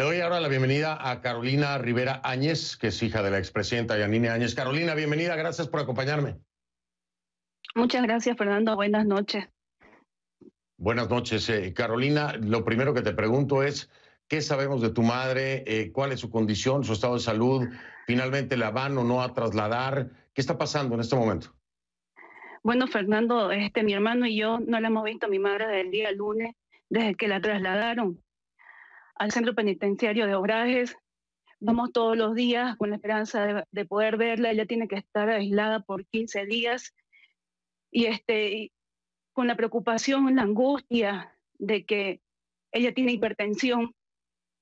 Le doy ahora la bienvenida a Carolina Rivera Áñez, que es hija de la expresidenta Yanine Áñez. Carolina, bienvenida, gracias por acompañarme. Muchas gracias, Fernando. Buenas noches. Buenas noches, eh, Carolina. Lo primero que te pregunto es, ¿qué sabemos de tu madre? Eh, ¿Cuál es su condición, su estado de salud? ¿Finalmente la van o no a trasladar? ¿Qué está pasando en este momento? Bueno, Fernando, este, mi hermano y yo no la hemos visto a mi madre desde el día lunes, desde que la trasladaron al centro penitenciario de Obrajes. Vamos todos los días con la esperanza de, poder verla. Ella tiene que estar aislada por 15 días. Y este, con la preocupación, la angustia de que ella tiene hipertensión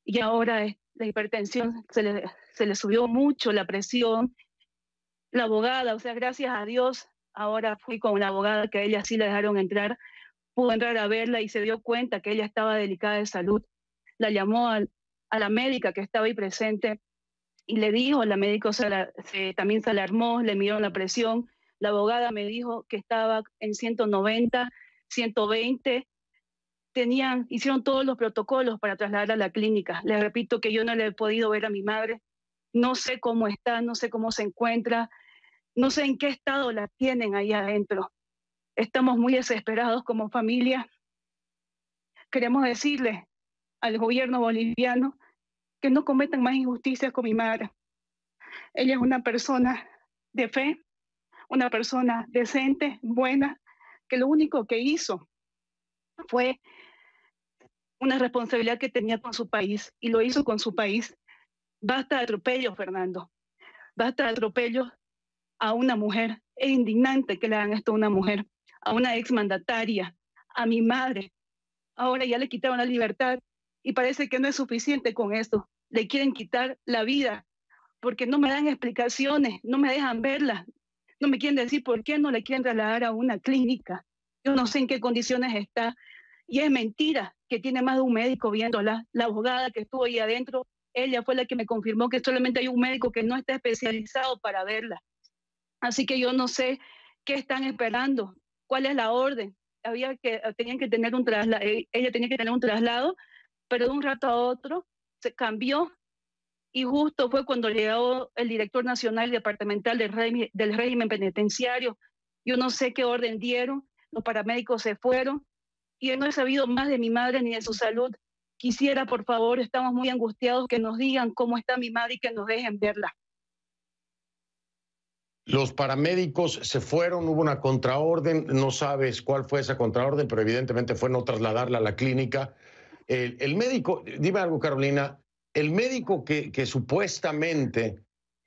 y ahora la hipertensión se le, se le subió mucho la presión. La abogada, o sea, gracias a Dios, ahora fui con una abogada que a ella sí la dejaron entrar, pudo entrar a verla y se dio cuenta que ella estaba delicada de salud la llamó a, la médica que estaba ahí presente y le dijo, la médica se también se alarmó, le miró la presión, la abogada me dijo que estaba en 190, 120, tenían, hicieron todos los protocolos para trasladar a la clínica. le repito que yo no le he podido ver a mi madre, no sé cómo está, no sé cómo se encuentra, no sé en qué estado la tienen ahí adentro. Estamos muy desesperados como familia. Queremos decirle, al gobierno boliviano que no cometan más injusticias con mi madre. Ella es una persona de fe, una persona decente, buena, que lo único que hizo fue una responsabilidad que tenía con su país y lo hizo con su país. Basta de atropellos, Fernando. Basta de atropellos a una mujer. Es indignante que le hagan esto a una mujer, a una ex mandataria, a mi madre. Ahora ya le quitaron la libertad y parece que no es suficiente con esto. Le quieren quitar la vida porque no me dan explicaciones, no me dejan verla, no me quieren decir por qué no le quieren trasladar a una clínica. Yo no sé en qué condiciones está. Y es mentira que tiene más de un médico viéndola. La abogada que estuvo ahí adentro, ella fue la que me confirmó que solamente hay un médico que no está especializado para verla. Así que yo no sé qué están esperando, cuál es la orden. Había que, tenían que tener un traslado, eh, ella tenía que tener un traslado pero de un rato a otro se cambió y justo fue cuando llegó el director nacional y departamental del, régimen, del régimen penitenciario. Yo no sé qué orden dieron, los paramédicos se fueron y yo no he sabido más de mi madre ni de su salud. Quisiera, por favor, estamos muy angustiados, que nos digan cómo está mi madre y que nos dejen verla. Los paramédicos se fueron, hubo una contraorden, no sabes cuál fue esa contraorden, pero evidentemente fue no trasladarla a la clínica el, médico, dime algo, Carolina, el médico que, supuestamente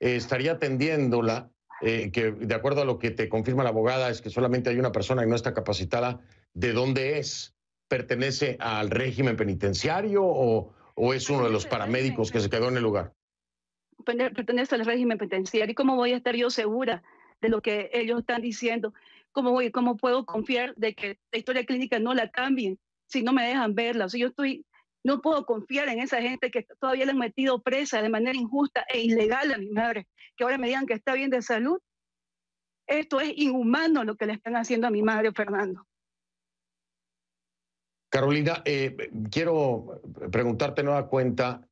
eh, estaría atendiéndola, eh, que de acuerdo a lo que te confirma la abogada es que solamente hay una persona que no está capacitada, ¿de dónde es? ¿Pertenece al régimen penitenciario o, o es uno de los paramédicos que se quedó en el lugar? Pertenece al régimen penitenciario. ¿Y cómo voy a estar yo segura de lo que ellos están diciendo? ¿Cómo, voy, cómo puedo confiar de que la historia clínica no la cambien? si no me dejan verla. O yo estoy, no puedo confiar en esa gente que todavía le han metido presa de manera injusta e ilegal a mi madre, que ahora me digan que está bien de salud. Esto es inhumano lo que le están haciendo a mi madre, Fernando. Carolina, eh, quiero preguntarte nueva cuenta.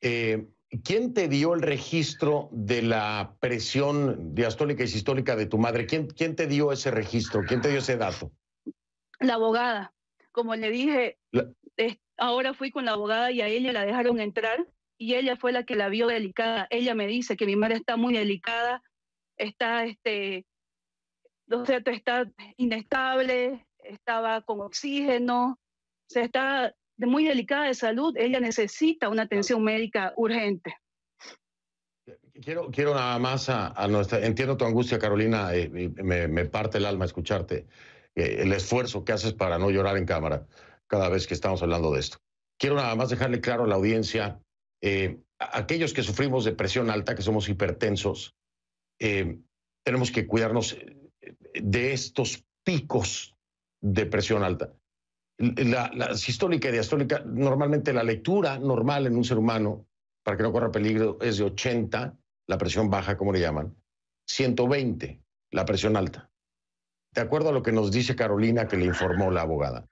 Eh, ¿Quién te dio el registro de la presión diastólica y sistólica de tu madre? ¿Quién, ¿Quién, te dio ese registro? ¿Quién te dio ese dato? La abogada. Como le dije, ahora fui con la abogada y a ella la dejaron entrar y ella fue la que la vio delicada. Ella me dice que mi madre está muy delicada, está, este, está inestable, estaba con oxígeno, se está muy delicada de salud, ella necesita una atención médica urgente. Quiero, quiero nada más a, nuestra, entiendo tu angustia, Carolina, me, parte el alma escucharte. Eh, el esfuerzo que haces para no llorar en cámara cada vez que estamos hablando de esto. Quiero nada más dejarle claro a la audiencia, eh, aquellos que sufrimos de presión alta, que somos hipertensos, eh, tenemos que cuidarnos de estos picos de presión alta. La, la sistólica y diastólica, normalmente la lectura normal en un ser humano, para que no corra peligro, es de 80, la presión baja, como le llaman, 120, la presión alta de acuerdo a lo que nos dice Carolina que le informó la abogada,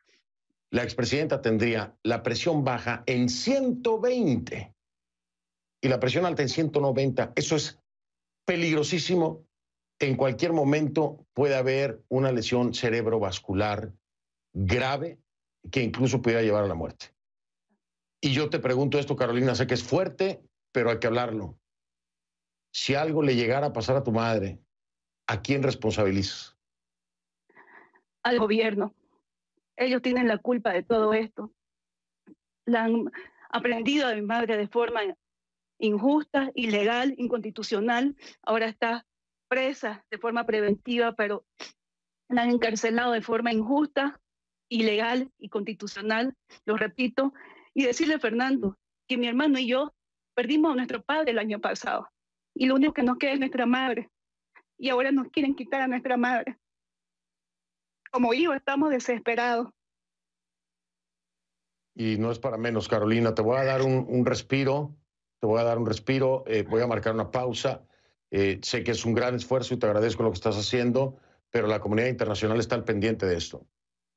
la expresidenta tendría la presión baja en 120 y la presión alta en 190. Eso es peligrosísimo. En cualquier momento puede haber una lesión cerebrovascular grave que incluso pudiera llevar a la muerte. Y yo te pregunto esto, Carolina, sé que es fuerte, pero hay que hablarlo. Si algo le llegara a pasar a tu madre, ¿a quién responsabilizas? al gobierno. Ellos tienen la culpa de todo esto. La han aprendido a mi madre de forma injusta, ilegal, inconstitucional. Ahora está presa de forma preventiva, pero la han encarcelado de forma injusta, ilegal y constitucional, lo repito, y decirle Fernando que mi hermano y yo perdimos a nuestro padre el año pasado y lo único que nos queda es nuestra madre y ahora nos quieren quitar a nuestra madre como yo, estamos desesperados. Y no es para menos, Carolina. Te voy a dar un, respiro, te voy a dar un respiro, eh, voy a marcar una pausa. Eh, sé que es un gran esfuerzo y te agradezco lo que estás haciendo, pero la comunidad internacional está al pendiente de esto.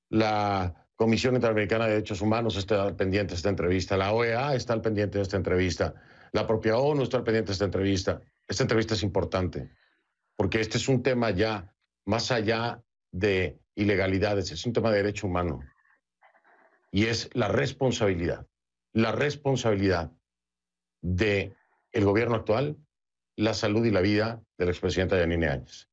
La Comisión Interamericana de Derechos Humanos está al pendiente de esta entrevista, la OEA está al pendiente de esta entrevista, la propia ONU está al pendiente de esta entrevista. Esta entrevista es importante, porque este es un tema ya más allá de ilegalidades, es un tema de derecho humano. Y es la responsabilidad, la responsabilidad de el gobierno actual, la salud y la vida de la expresidenta Yanine Áñez.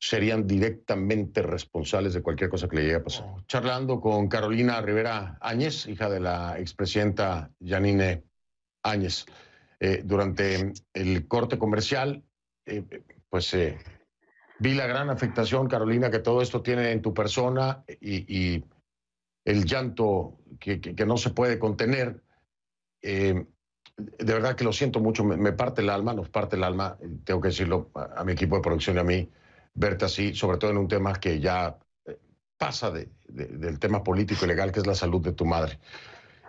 Serían directamente responsables de cualquier cosa que le llegue a pasar. Oh, charlando con Carolina Rivera Áñez, hija de la expresidenta Yanine Áñez. Eh, durante el corte comercial, eh, pues eh, Vi la gran afectación, Carolina, que todo esto tiene en tu persona y, el llanto que, no se puede contener. Eh, de verdad que lo siento mucho, me, parte el alma, nos parte el alma, eh, tengo que decirlo a, mi equipo de producción y a mí, verte así, sobre todo en un tema que ya eh, pasa del tema político y legal, que es la salud de tu madre.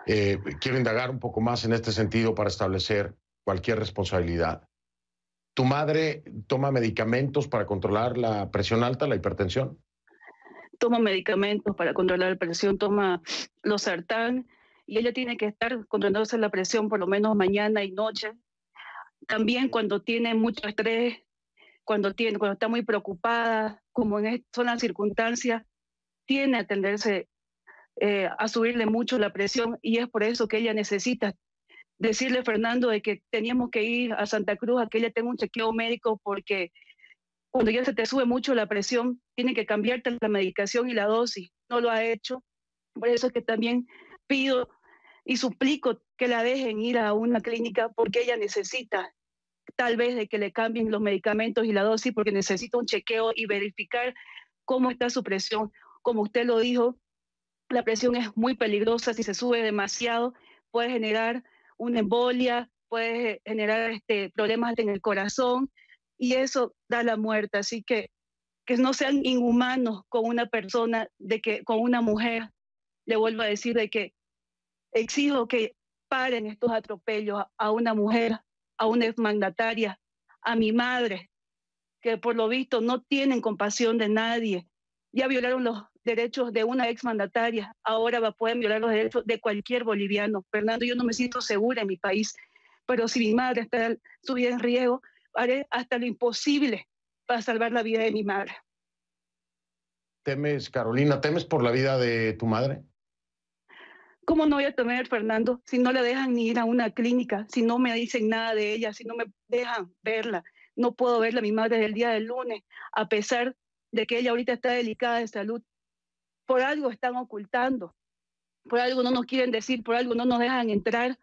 quiero indagar un poco más en este sentido para establecer cualquier responsabilidad. ¿Tu madre toma medicamentos para controlar la presión alta, la hipertensión? Toma medicamentos para controlar la presión, toma los sartán y ella tiene que estar controlándose la presión por lo menos mañana y noche. También cuando tiene mucho estrés, cuando, tiene, cuando está muy preocupada, como en son las circunstancias, tiene a tenderse eh, a subirle mucho la presión y es por eso que ella necesita decirle, Fernando, de que teníamos que ir a Santa Cruz, a que ella tenga un chequeo médico, porque cuando ya se te sube mucho la presión, tiene que cambiarte la medicación y la dosis. No lo ha hecho. Por eso es que también pido y suplico que la dejen ir a una clínica porque ella necesita tal vez de que le cambien los medicamentos y la dosis porque necesita un chequeo y verificar cómo está su presión. Como usted lo dijo, la presión es muy peligrosa, si se sube demasiado puede generar una embolia, puede generar este, problemas en el corazón y eso da la muerte. Así que que no sean inhumanos con una persona, de que con una mujer, le vuelvo a decir de que exijo que paren estos atropellos a una mujer, a una exmandataria, a mi madre, que por lo visto no tienen compasión de nadie. Ya violaron los, derechos de una exmandataria, ahora va, a poder violar los derechos de cualquier boliviano. Fernando, yo no me siento segura en mi país, pero si mi madre está su en riesgo, haré hasta lo imposible para salvar la vida de mi madre. ¿Temes, Carolina, temes por la vida de tu madre? ¿Cómo no voy a temer, Fernando, si no le dejan ni ir a una clínica, si no me dicen nada de ella, si no me dejan verla? No puedo verla a mi madre desde el día del lunes, a pesar de que ella ahorita está delicada de salud por algo están ocultando, por algo no nos quieren decir, por algo no nos dejan entrar.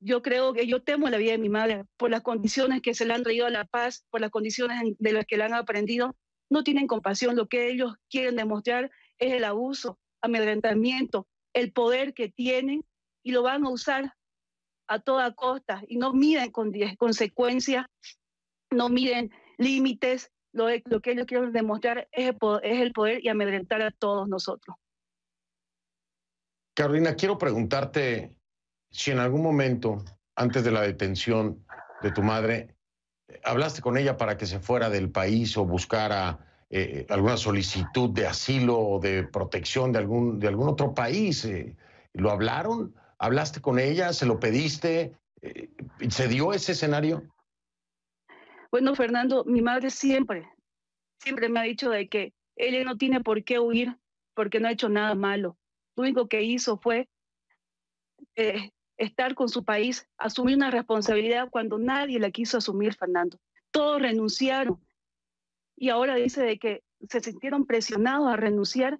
Yo creo que yo temo la vida de mi madre por las condiciones que se le han traído a La Paz, por las condiciones de las que la han aprendido. No tienen compasión, lo que ellos quieren demostrar es el abuso, amedrentamiento, el poder que tienen y lo van a usar a toda costa y no miden con consecuencias, no miden límites, lo, que yo quiero demostrar es el, poder, y amedrentar a todos nosotros. Carolina, quiero preguntarte si en algún momento, antes de la detención de tu madre, hablaste con ella para que se fuera del país o buscara eh, alguna solicitud de asilo o de protección de algún, de algún otro país. Eh, ¿Lo hablaron? ¿Hablaste con ella? ¿Se lo pediste? Eh, ¿Se dio ese escenario? Bueno, Fernando, mi madre siempre, siempre me ha dicho de que él no tiene por qué huir porque no ha hecho nada malo. Lo único que hizo fue eh, estar con su país, asumir una responsabilidad cuando nadie la quiso asumir, Fernando. Todos renunciaron. Y ahora dice de que se sintieron presionados a renunciar.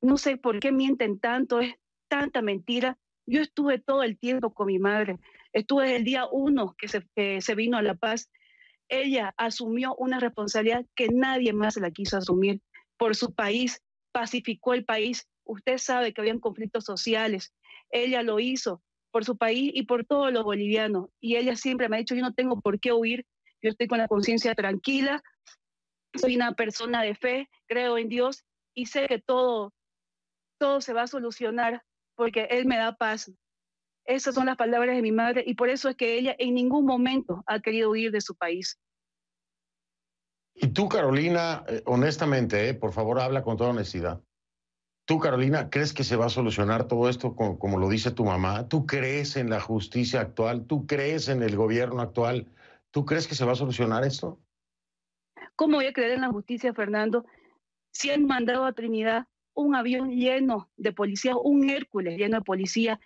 No sé por qué mienten tanto, es tanta mentira. Yo estuve todo el tiempo con mi madre. Estuve el día uno que se vino a La Paz ella asumió una responsabilidad que nadie más la quiso asumir por su país, pacificó el país. Usted sabe que habían conflictos sociales, ella lo hizo por su país y por todos los bolivianos. Y ella siempre me ha dicho, yo no tengo por qué huir, yo estoy con la conciencia tranquila, soy una persona de fe, creo en Dios y sé que todo, todo se va a solucionar porque Él me da paz. Esas son las palabras de mi madre y por eso es que ella en ningún momento ha querido huir de su país. Y tú, Carolina, eh, honestamente, eh, por favor, habla con toda honestidad. ¿Tú, Carolina, crees que se va a solucionar todo esto como, como, lo dice tu mamá? ¿Tú crees en la justicia actual? ¿Tú crees en el gobierno actual? ¿Tú crees que se va a solucionar esto? ¿Cómo voy a creer en la justicia, Fernando? Si han mandado a Trinidad un avión lleno de policías, un Hércules lleno de policías,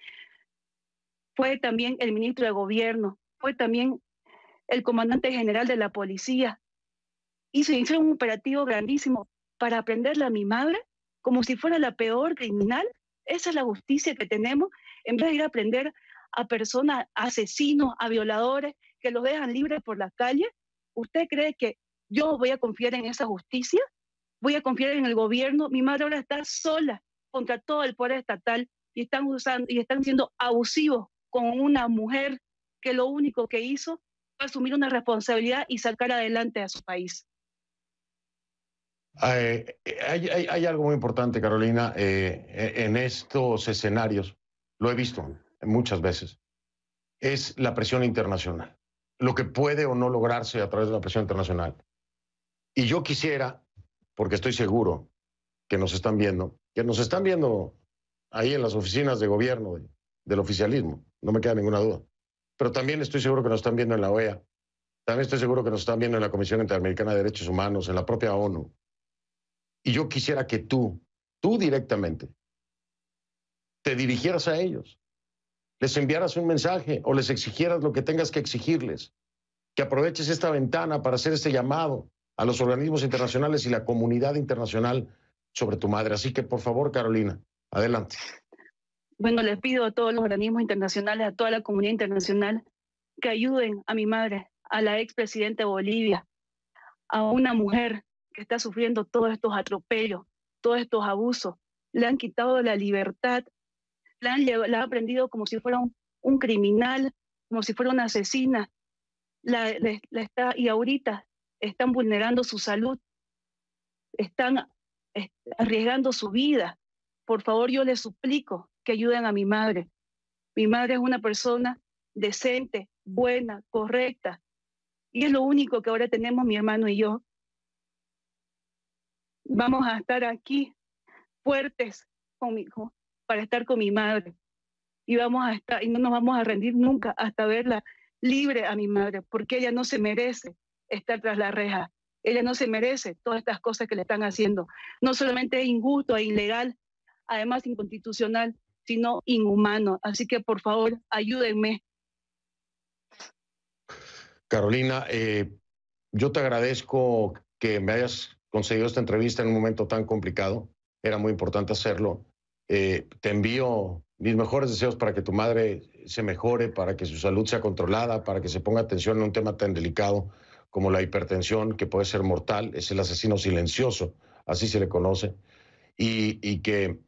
fue también el ministro de Gobierno, fue también el comandante general de la policía. Y se hizo un operativo grandísimo para aprenderle a mi madre como si fuera la peor criminal. Esa es la justicia que tenemos, en vez de ir a aprender a personas, a asesinos, a violadores, que los dejan libres por las calles. ¿Usted cree que yo voy a confiar en esa justicia? ¿Voy a confiar en el gobierno? Mi madre ahora está sola contra todo el poder estatal y están usando y están siendo abusivos con una mujer que lo único que hizo fue asumir una responsabilidad y sacar adelante a su país. Ah, eh, eh, hay, algo muy importante, Carolina, eh, en estos escenarios, lo he visto muchas veces, es la presión internacional, lo que puede o no lograrse a través de la presión internacional. Y yo quisiera, porque estoy seguro que nos están viendo, que nos están viendo ahí en las oficinas de gobierno del oficialismo, no me queda ninguna duda. Pero también estoy seguro que nos están viendo en la OEA, también estoy seguro que nos están viendo en la Comisión Interamericana de Derechos Humanos, en la propia ONU. Y yo quisiera que tú, tú directamente, te dirigieras a ellos, les enviaras un mensaje o les exigieras lo que tengas que exigirles, que aproveches esta ventana para hacer este llamado a los organismos internacionales y la comunidad internacional sobre tu madre. Así que, por favor, Carolina, adelante. Bueno, les pido a todos los organismos internacionales, a toda la comunidad internacional, que ayuden a mi madre, a la expresidenta de Bolivia, a una mujer que está sufriendo todos estos atropellos, todos estos abusos. Le han quitado la libertad, la han, la han prendido como si fuera un, criminal, como si fuera una asesina. está, y ahorita están vulnerando su salud, están arriesgando su vida. Por favor, yo les suplico que ayuden a mi madre. Mi madre es una persona decente, buena, correcta. Y es lo único que ahora tenemos mi hermano y yo. Vamos a estar aquí fuertes conmigo para estar con mi madre. Y vamos a estar y no nos vamos a rendir nunca hasta verla libre a mi madre, porque ella no se merece estar tras la reja. Ella no se merece todas estas cosas que le están haciendo. No solamente es injusto e ilegal, además inconstitucional, sino inhumano. Así que por favor, ayúdenme. Carolina, eh, yo te agradezco que me hayas conseguido esta entrevista en un momento tan complicado. Era muy importante hacerlo. Eh, te envío mis mejores deseos para que tu madre se mejore, para que su salud sea controlada, para que se ponga atención en un tema tan delicado como la hipertensión, que puede ser mortal, es el asesino silencioso, así se le conoce, y, y que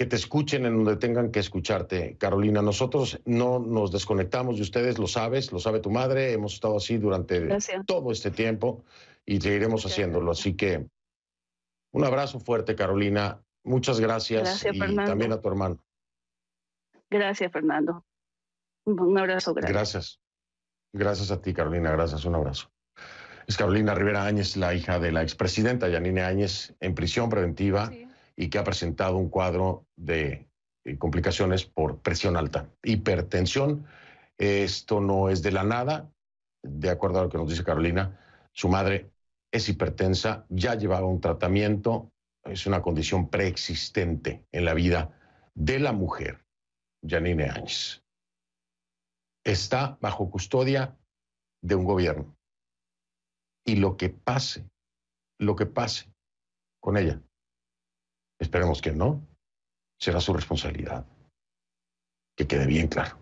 que te escuchen en donde tengan que escucharte. Carolina, nosotros no nos desconectamos de ustedes, lo sabes, lo sabe tu madre, hemos estado así durante todo este tiempo y seguiremos haciéndolo. Así que un abrazo fuerte, Carolina. Muchas gracias, y también a tu hermano. Gracias, Fernando. Un abrazo. Grande. Gracias. Gracias a ti, Carolina. Gracias. Un abrazo. Es Carolina Rivera Áñez, la hija de la expresidenta Yanine Áñez, en prisión preventiva y que ha presentado un cuadro de eh, complicaciones por presión alta, hipertensión. Esto no es de la nada, de acuerdo a lo que nos dice Carolina, su madre es hipertensa, ya llevaba un tratamiento, es una condición preexistente en la vida de la mujer, Janine Áñez. Está bajo custodia de un gobierno. Y lo que pase, lo que pase con ella, Esperemos que no. Será su responsabilidad. Que quede bien claro.